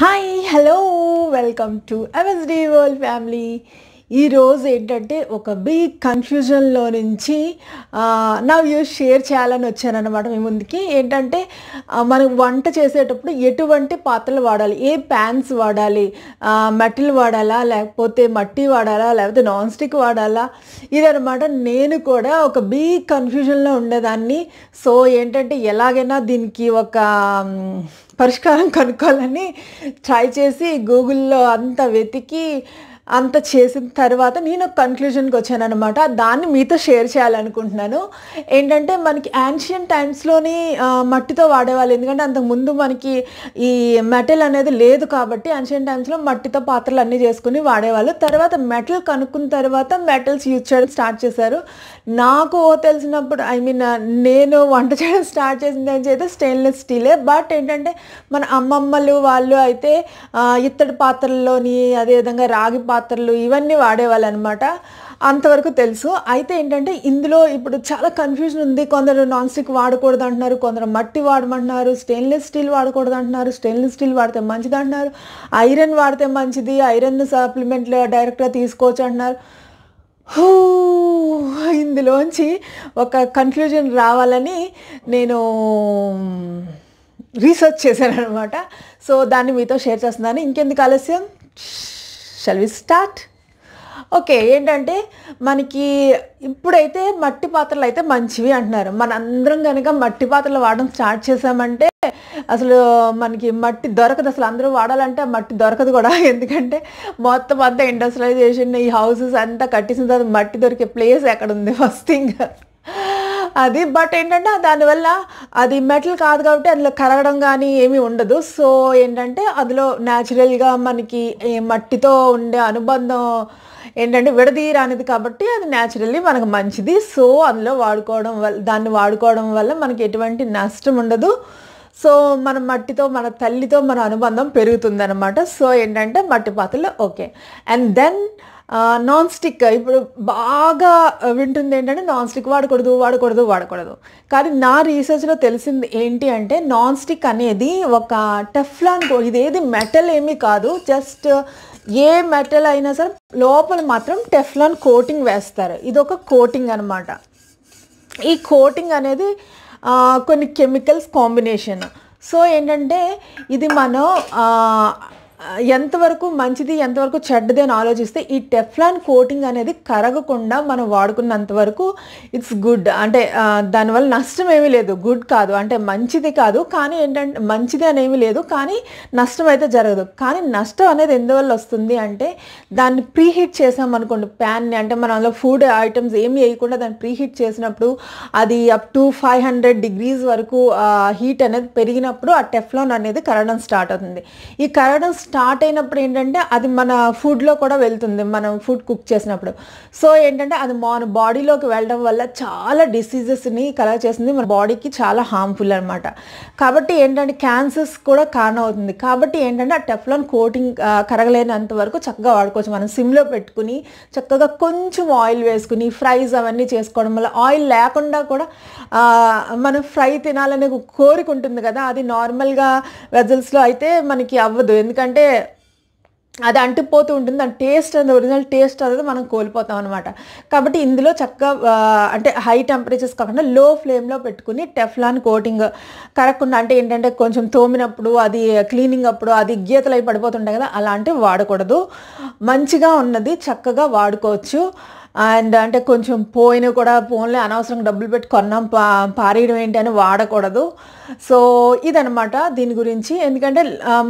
hi hello welcome to అవెస్డే world family ఈరోజు ఏంటంటే ఒక బిగ్ కన్ఫ్యూజన్లో నుంచి నా వ్యూస్ షేర్ చేయాలని వచ్చానమాట మీ ముందుకి ఏంటంటే మనం వంట చేసేటప్పుడు ఎటువంటి పాత్రలు వాడాలి ఏ ప్యాన్స్ వాడాలి మెటల్ వాడాలా లేకపోతే మట్టి వాడాలా లేకపోతే నాన్ స్టిక్ వాడాలా ఇదనమాట నేను కూడా ఒక బిగ్ కన్ఫ్యూజన్లో ఉండేదాన్ని సో ఏంటంటే ఎలాగైనా దీనికి ఒక పరిష్కారం కనుక్కోవాలని ట్రై చేసి గూగుల్లో అంతా వెతికి అంత చేసిన తర్వాత నేను ఒక కన్క్లూజన్కి అనమాట దాన్ని మీతో షేర్ చేయాలనుకుంటున్నాను ఏంటంటే మనకి యాన్షియన్ టైమ్స్లోని మట్టితో వాడేవాళ్ళు ఎందుకంటే అంతకుముందు మనకి ఈ మెటల్ అనేది లేదు కాబట్టి యాన్షియన్ టైమ్స్లో మట్టితో పాత్రలు అన్నీ చేసుకుని వాడేవాళ్ళు తర్వాత మెటల్ కనుక్కున్న తర్వాత మెటల్స్ యూజ్ చేయడం స్టార్ట్ చేశారు నాకు తెలిసినప్పుడు ఐ మీన్ నేను వంట చేయడం స్టార్ట్ చేసిన నుంచి అయితే స్టెయిన్లెస్ స్టీలే బట్ ఏంటంటే మన అమ్మమ్మలు వాళ్ళు అయితే ఇత్తడి పాత్రల్లోని అదేవిధంగా రాగి పాత్ర పాత్రలు ఇవన్నీ వాడేవాళ్ళు అనమాట అంతవరకు తెలుసు అయితే ఏంటంటే ఇందులో ఇప్పుడు చాలా కన్ఫ్యూజన్ ఉంది కొందరు నాన్ స్టిక్ వాడకూడదు అంటున్నారు కొందరు మట్టి వాడమంటున్నారు స్టెయిన్లెస్ స్టీల్ వాడకూడదు అంటున్నారు స్టెయిన్లెస్ స్టీల్ వాడితే మంచిది అంటున్నారు ఐరన్ వాడితే మంచిది ఐరన్ సప్లిమెంట్ డైరెక్ట్గా తీసుకోవచ్చు అంటున్నారు ఇందులోంచి ఒక కన్ఫ్యూజన్ రావాలని నేను రీసెర్చ్ చేశాను అనమాట సో దాన్ని మీతో షేర్ చేస్తున్నాను ఇంకెందుకు ఆలస్యం షల్ వి స్టార్ట్ ఓకే ఏంటంటే మనకి ఇప్పుడైతే మట్టి పాత్రలు అయితే మంచివి అంటున్నారు మన అందరం కనుక మట్టి పాత్రలు వాడడం స్టార్ట్ చేసామంటే అసలు మనకి మట్టి దొరకదు అసలు అందరూ వాడాలంటే మట్టి దొరకదు కూడా ఎందుకంటే మొత్తం అంతా ఇండస్ట్రియలైజేషన్ ఈ హౌసెస్ అంతా కట్టేసిన తర్వాత మట్టి దొరికే ప్లేస్ ఎక్కడ ఉంది ఫస్ట్ థింగ్ అది బట్ ఏంటంటే దానివల్ల అది మెటల్ కాదు కాబట్టి అందులో కరగడం కానీ ఏమీ ఉండదు సో ఏంటంటే అందులో న్యాచురల్గా మనకి మట్టితో ఉండే అనుబంధం ఏంటంటే విడదీయరానిది కాబట్టి అది న్యాచురల్లీ మనకు మంచిది సో అందులో వాడుకోవడం వల్ల దాన్ని వాడుకోవడం వల్ల మనకి ఎటువంటి నష్టం ఉండదు సో మన మట్టితో మన తల్లితో మన అనుబంధం పెరుగుతుందనమాట సో ఏంటంటే మట్టి పాత్రలు okay and then non stick ఇప్పుడు బాగా వింటుంది ఏంటంటే నాన్ స్టిక్ వాడకూడదు వాడకూడదు వాడకూడదు కానీ నా రీసెర్చ్లో తెలిసింది ఏంటి అంటే నాన్ స్టిక్ అనేది ఒక టెఫ్లాన్ ఇది ఏది మెటల్ ఏమీ కాదు జస్ట్ ఏ మెటల్ అయినా సరే లోపల మాత్రం టెఫ్లాన్ కోటింగ్ వేస్తారు ఇది ఒక కోటింగ్ అనమాట ఈ కోటింగ్ అనేది కొన్ని కెమికల్స్ కాంబినేషన్ సో ఏంటంటే ఇది మనం ఎంతవరకు మంచిది ఎంతవరకు చెడ్డది అని ఆలోచిస్తే ఈ టెఫ్లాన్ కోటింగ్ అనేది కరగకుండా మనం వాడుకున్నంత వరకు ఇట్స్ గుడ్ అంటే దానివల్ల నష్టం ఏమీ లేదు గుడ్ కాదు అంటే మంచిది కాదు కానీ ఏంటంటే మంచిది అనేమి లేదు కానీ నష్టం అయితే జరగదు కానీ నష్టం అనేది ఎందువల్ల వస్తుంది అంటే దాన్ని ప్రీహీట్ చేసాం అనుకోండి ప్యాన్ని అంటే మనం అందులో ఫుడ్ ఐటమ్స్ ఏమి వేయకుండా దాన్ని ప్రీహీట్ చేసినప్పుడు అది up to five hundred degrees వరకు హీట్ అనేది పెరిగినప్పుడు ఆ టెఫ్లాన్ అనేది కరగడం స్టార్ట్ అవుతుంది ఈ కరగడం స్టార్ట్ అయినప్పుడు ఏంటంటే అది మన ఫుడ్లో కూడా వెళ్తుంది మనం ఫుడ్ కుక్ చేసినప్పుడు సో ఏంటంటే అది మన బాడీలోకి వెళ్ళడం వల్ల చాలా డిసీజెస్ని కలర్ చేస్తుంది మన బాడీకి చాలా హార్మ్ఫుల్ అనమాట కాబట్టి ఏంటంటే క్యాన్సర్స్ కూడా కారణం అవుతుంది కాబట్టి ఏంటంటే ఆ టెఫ్లాన్ కోటింగ్ కరగలేనంత వరకు చక్కగా వాడుకోవచ్చు మనం సిమ్లో పెట్టుకుని చక్కగా కొంచెం ఆయిల్ వేసుకుని ఫ్రైస్ అవన్నీ చేసుకోవడం వల్ల ఆయిల్ లేకుండా కూడా మనం ఫ్రై తినాలనే కోరిక ఉంటుంది కదా అది నార్మల్గా వెజల్స్లో అయితే మనకి అవ్వదు ఎందుకంటే అంటే అది అంటుకుపోతూ ఉంటుంది దాని టేస్ట్ అనేది ఒరిజినల్ టేస్ట్ అనేది మనం కోల్పోతాం అనమాట కాబట్టి ఇందులో చక్కగా అంటే హై టెంపరేచర్స్ కాకుండా లో ఫ్లేమ్లో పెట్టుకుని టెఫ్లాన్ కోటింగ్ కరగకుండా అంటే ఏంటంటే కొంచెం తోమినప్పుడు అది క్లీనింగ్ అప్పుడు అది గీతలు అయి పడిపోతుంటాయి కదా అలాంటివి వాడకూడదు మంచిగా ఉన్నది చక్కగా వాడుకోవచ్చు అండ్ అంటే కొంచెం పోయిన కూడా ఫోన్లో అనవసరం డబ్బులు పెట్టి కొన్నాం పా పారేయడం అని వాడకూడదు సో ఇదనమాట దీని గురించి ఎందుకంటే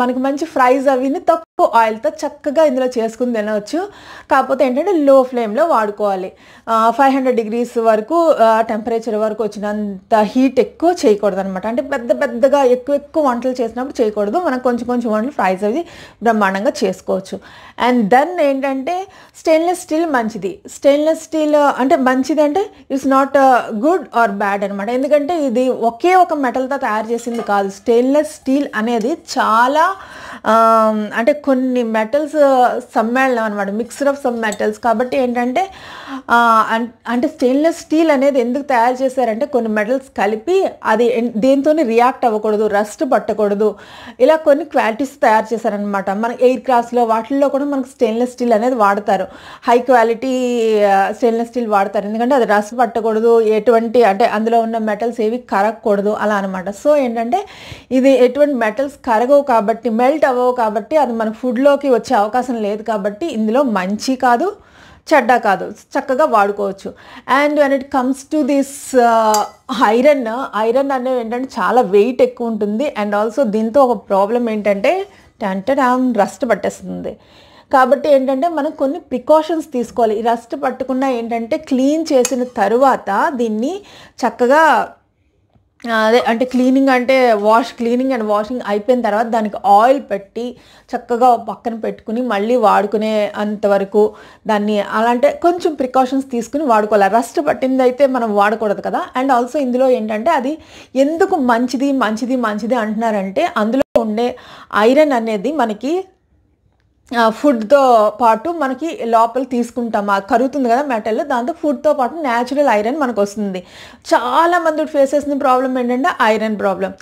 మనకి మంచి ఫ్రైస్ అవిని తక్కువ ఆయిల్తో చక్కగా ఇందులో చేసుకుని తినవచ్చు కాకపోతే ఏంటంటే లో ఫ్లేమ్లో వాడుకోవాలి ఫైవ్ హండ్రెడ్ డిగ్రీస్ వరకు టెంపరేచర్ వరకు వచ్చినంత హీట్ ఎక్కువ చేయకూడదు అనమాట అంటే పెద్ద పెద్దగా ఎక్కువ ఎక్కువ వంటలు చేసినప్పుడు చేయకూడదు మనం కొంచెం కొంచెం వంటలు ఫ్రైస్ అవి బ్రహ్మాండంగా చేసుకోవచ్చు అండ్ దెన్ ఏంటంటే స్టెయిన్లెస్ స్టీల్ మంచిది స్టెయిన్ స్టెయిన్లెస్ స్టీల్ అంటే మంచిది అంటే it's not uh, good or bad అనమాట ఎందుకంటే ఇది ఒకే ఒక మెటల్తో తయారు చేసింది కాదు స్టెయిన్లెస్ స్టీల్ అనేది చాలా um, అంటే కొన్ని మెటల్స్ uh, సమ్మేళనం అనమాట మిక్స్డ్ ఆఫ్ సమ్ మెటల్స్ కాబట్టి ఏంటంటే uh, అంటే స్టెయిన్లెస్ స్టీల్ అనేది ఎందుకు తయారు చేశారంటే కొన్ని మెటల్స్ కలిపి అది దేంతో రియాక్ట్ అవ్వకూడదు రస్ట్ పట్టకూడదు ఇలా కొన్ని క్వాలిటీస్ తయారు చేశారనమాట మన ఎయిర్ క్రాఫ్ట్స్లో వాటిల్లో కూడా మనకు స్టెయిన్లెస్ స్టీల్ అనేది వాడతారు హై క్వాలిటీ స్టెయిన్లెస్ స్టీల్ వాడతారు ఎందుకంటే అది రస్ పట్టకూడదు ఎటువంటి అంటే అందులో ఉన్న మెటల్స్ ఏవి కరగకూడదు అలా అనమాట సో ఏంటంటే ఇది ఎటువంటి మెటల్స్ కరగవు కాబట్టి మెల్ట్ అవ్వవు కాబట్టి అది మన ఫుడ్లోకి వచ్చే అవకాశం లేదు కాబట్టి ఇందులో మంచి కాదు చెడ్డ కాదు చక్కగా వాడుకోవచ్చు and when it comes to this iron iron అనేవి ఏంటంటే చాలా వెయిట్ ఎక్కువ ఉంటుంది అండ్ ఆల్సో దీంతో ఒక ప్రాబ్లం ఏంటంటే అంటే రస్ట్ పట్టేస్తుంది కాబట్టి ఏంటంటే మనం కొన్ని ప్రికాషన్స్ తీసుకోవాలి రస్ట్ పట్టకుండా ఏంటంటే క్లీన్ చేసిన తరువాత దీన్ని చక్కగా అదే అంటే క్లీనింగ్ అంటే వాష్ క్లీనింగ్ అండ్ వాషింగ్ అయిపోయిన తర్వాత దానికి ఆయిల్ పెట్టి చక్కగా పక్కన పెట్టుకుని మళ్ళీ వాడుకునే అంతవరకు దాన్ని అంటే కొంచెం ప్రికాషన్స్ తీసుకుని వాడుకోవాలి రస్ట్ పట్టింది అయితే మనం వాడకూడదు కదా అండ్ ఆల్సో ఇందులో ఏంటంటే అది ఎందుకు మంచిది మంచిది మంచిది అంటున్నారంటే అందులో ఉండే ఐరన్ అనేది మనకి ఫుడ్తో పాటు మనకి లోపల తీసుకుంటాం కరుగుతుంది కదా మెటల్ దాంతో ఫుడ్తో పాటు న్యాచురల్ ఐరన్ మనకు వస్తుంది చాలామంది ఫేస్ చేసిన ప్రాబ్లం ఏంటంటే ఐరన్ ప్రాబ్లం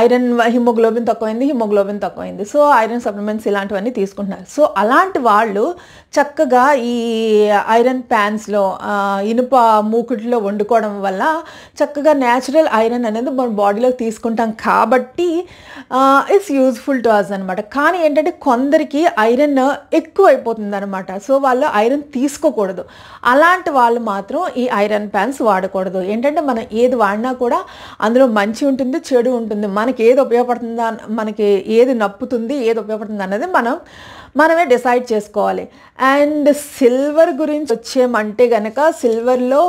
ఐరన్ హిమోగ్లోబిన్ తక్కువైంది హిమోగ్లోబిన్ తక్కువైంది సో ఐరన్ సప్లిమెంట్స్ ఇలాంటివన్నీ తీసుకుంటున్నారు సో అలాంటి వాళ్ళు చక్కగా ఈ ఐరన్ ప్యాన్స్లో ఇనుప మూకుటిలో వండుకోవడం వల్ల చక్కగా న్యాచురల్ ఐరన్ అనేది మన బాడీలోకి తీసుకుంటాం కాబట్టి ఇట్స్ యూజ్ఫుల్ టు అస్ అనమాట కానీ ఏంటంటే కొందరికి ఐరన్ ఐరన్ ఎక్కువ అయిపోతుంది అనమాట సో వాళ్ళు ఐరన్ తీసుకోకూడదు అలాంటి వాళ్ళు మాత్రం ఈ ఐరన్ ప్యాన్స్ వాడకూడదు ఏంటంటే మనం ఏది వాడినా కూడా అందులో మంచి ఉంటుంది చెడు ఉంటుంది మనకి ఏది ఉపయోగపడుతుందా మనకి ఏది నప్పుతుంది ఏది ఉపయోగపడుతుంది అనేది మనం మనమే డిసైడ్ చేసుకోవాలి అండ్ సిల్వర్ గురించి వచ్చేమంటే గనక సిల్వర్లో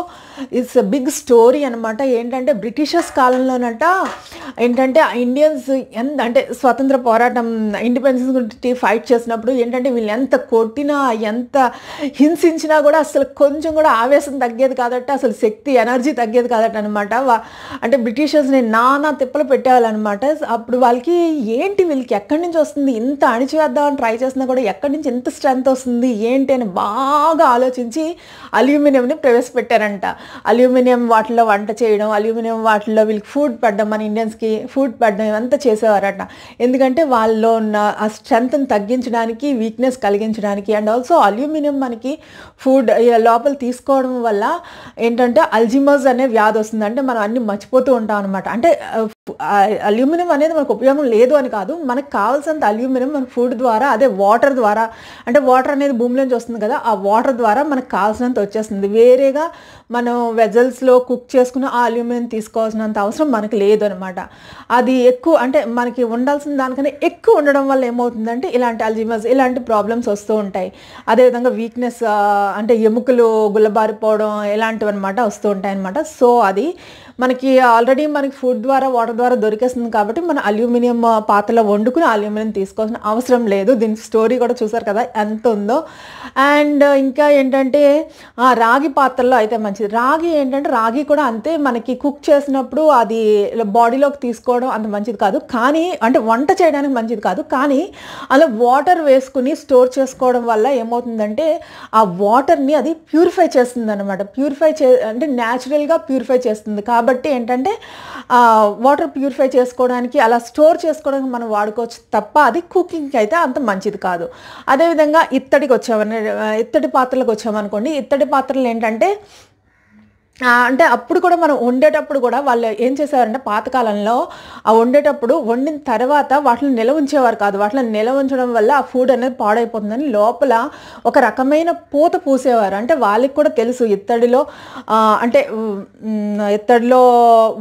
ఇట్స్ బిగ్ స్టోరీ అనమాట ఏంటంటే బ్రిటిషర్స్ కాలంలోనట ఏంటంటే ఇండియన్స్ ఎంత అంటే స్వతంత్ర పోరాటం ఇండిపెండెన్స్ గురించి ఫైట్ చేసినప్పుడు ఏంటంటే వీళ్ళు ఎంత కొట్టినా ఎంత హింసించినా కూడా అసలు కొంచెం కూడా ఆవేశం తగ్గేది కాదట అసలు శక్తి ఎనర్జీ తగ్గేది కాదట అనమాట అంటే బ్రిటిషర్స్ని నానా తిప్పలు పెట్టేవాళ్ళనమాట అప్పుడు వాళ్ళకి ఏంటి వీళ్ళకి ఎక్కడి నుంచి వస్తుంది ఇంత అణిచివేద్దామని ట్రై చేసినా కూడా ఎక్కడి నుంచి ఎంత స్ట్రెంత్ వస్తుంది ఏంటి అని బాగా ఆలోచించి అల్యూమినియంని ప్రవేశపెట్టారంట అల్యూమినియం వాటిలో వంట చేయడం అల్యూమినియం వాటిలో వీళ్ళకి ఫుడ్ పడడం మన ఇండియన్స్కి ఫుడ్ పడడం ఇవంతా చేసేవారట ఎందుకంటే వాళ్ళలో ఉన్న ఆ స్ట్రెంత్ని తగ్గించడానికి వీక్నెస్ కలిగించడానికి అండ్ ఆల్సో అల్యూమినియం మనకి ఫుడ్ లోపల తీసుకోవడం వల్ల ఏంటంటే అల్జిమర్స్ అనే వ్యాధి వస్తుంది అంటే మనం అన్ని మర్చిపోతూ ఉంటాం అనమాట అంటే అల్యూమినియం అనేది మనకు ఉపయోగం లేదు అని కాదు మనకు కావాల్సినంత అల్యూమినియం మన ఫుడ్ ద్వారా అదే వాటర్ ద్వారా అంటే వాటర్ అనేది భూమిలోంచి వస్తుంది కదా ఆ వాటర్ ద్వారా మనకు కావాల్సినంత వచ్చేస్తుంది వేరేగా మనం వెజల్స్లో కుక్ చేసుకున్న ఆ అల్యూమినియం తీసుకోవాల్సినంత అవసరం మనకు లేదు అనమాట అది ఎక్కువ అంటే మనకి ఉండాల్సిన దానికన్నా ఎక్కువ ఉండడం వల్ల ఏమవుతుందంటే ఇలాంటి అల్జిమస్ ఇలాంటి ప్రాబ్లమ్స్ వస్తూ ఉంటాయి అదేవిధంగా వీక్నెస్ అంటే ఎముకలు గుల్లబారిపోవడం ఇలాంటివి అనమాట వస్తూ ఉంటాయి అనమాట సో అది మనకి ఆల్రెడీ మనకి ఫుడ్ ద్వారా వాటర్ ద్వారా దొరికేస్తుంది కాబట్టి మన అల్యూమినియం పాత్రలో వండుకుని అల్యూమినియం తీసుకోవాల్సిన అవసరం లేదు దీని స్టోరీ కూడా చూసారు కదా ఎంత ఉందో అండ్ ఇంకా ఏంటంటే రాగి పాత్రలో అయితే మంచిది రాగి ఏంటంటే రాగి కూడా అంతే మనకి కుక్ చేసినప్పుడు అది బాడీలోకి తీసుకోవడం అంత మంచిది కాదు కానీ అంటే వంట చేయడానికి మంచిది కాదు కానీ అలా వాటర్ వేసుకుని స్టోర్ చేసుకోవడం వల్ల ఏమవుతుందంటే ఆ వాటర్ని అది ప్యూరిఫై చేస్తుంది అనమాట ప్యూరిఫై చే అంటే న్యాచురల్గా ప్యూరిఫై చేస్తుంది కాబట్టి కాబట్టి ఏంటంటే వాటర్ ప్యూరిఫై చేసుకోవడానికి అలా స్టోర్ చేసుకోవడానికి మనం వాడుకోవచ్చు తప్ప అది కుకింగ్కి అయితే అంత మంచిది కాదు అదేవిధంగా ఇత్తడికి వచ్చామని ఇత్తడి పాత్రలకు వచ్చామనుకోండి ఇత్తడి పాత్రలు ఏంటంటే అంటే అప్పుడు కూడా మనం వండేటప్పుడు కూడా వాళ్ళు ఏం చేసేవారంటే పాతకాలంలో ఆ వండేటప్పుడు వండిన తర్వాత వాటిని నిల్వ ఉంచేవారు కాదు వాటిని నిల్వ ఉంచడం వల్ల ఆ ఫుడ్ అనేది పాడైపోతుందని లోపల ఒక రకమైన పూత పూసేవారు అంటే వాళ్ళకి కూడా తెలుసు ఇత్తడిలో అంటే ఇత్తడిలో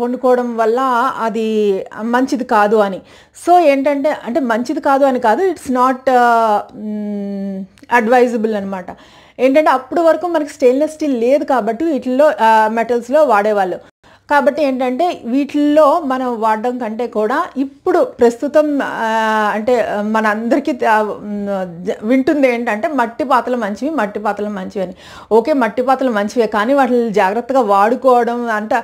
వండుకోవడం వల్ల అది మంచిది కాదు అని సో ఏంటంటే అంటే మంచిది కాదు అని కాదు ఇట్స్ నాట్ అడ్వైజబుల్ అనమాట ఏంటంటే అప్పుడు వరకు మనకి స్టెయిన్లెస్ స్టీల్ లేదు కాబట్టి వీటిల్లో మెటల్స్లో వాడేవాళ్ళు కాబట్టి ఏంటంటే వీటిల్లో మనం వాడడం కంటే కూడా ఇప్పుడు ప్రస్తుతం అంటే మన వింటుంది ఏంటంటే మట్టి పాత్రలు మంచివి మట్టి పాత్రలు మంచివి అని ఓకే మట్టి పాత్రలు మంచివే కానీ వాటిని జాగ్రత్తగా వాడుకోవడం అంట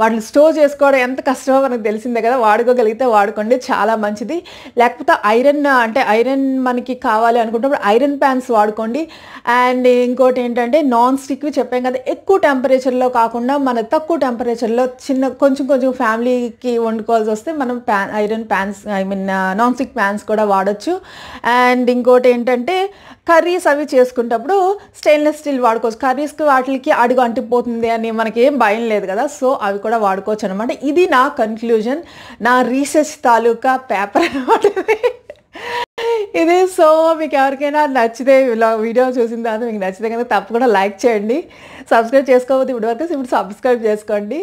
వాటిని స్టోర్ చేసుకోవడం ఎంత కష్టమో మనకు తెలిసిందే కదా వాడుకోగలిగితే వాడుకోండి చాలా మంచిది లేకపోతే ఐరన్ అంటే ఐరన్ మనకి కావాలి అనుకుంటే ఐరన్ ప్యాన్స్ వాడుకోండి అండ్ ఇంకోటి ఏంటంటే నాన్ స్టిక్వి చెప్పాం కదా ఎక్కువ టెంపరేచర్లో కాకుండా మన తక్కువ టెంపరేచర్లో చిన్న కొంచెం కొంచెం ఫ్యామిలీకి వండుకోవాల్సి వస్తే మనం pan iron pans I mean non stick pans కూడా వాడచ్చు అండ్ ఇంకోటి ఏంటంటే కర్రీస్ అవి చేసుకునేటప్పుడు స్టెయిన్లెస్ స్టీల్ వాడుకోవచ్చు కర్రీస్కి వాటికి అడుగు అంటిపోతుంది అని మనకి ఏం భయం లేదు కదా సో అవి కూడా వాడుకోవచ్చు అనమాట ఇది నా కన్క్లూజన్ నా రీసెర్చ్ తాలూకా పేపర్ అనమాట ఇది సో మీకు ఎవరికైనా నచ్చితే వీడియో చూసిన తర్వాత మీకు నచ్చితే కనుక తప్పకుండా లైక్ చేయండి సబ్స్క్రైబ్ చేసుకోకపోతే ఇప్పటివరకు ఇప్పుడు సబ్స్క్రైబ్ చేసుకోండి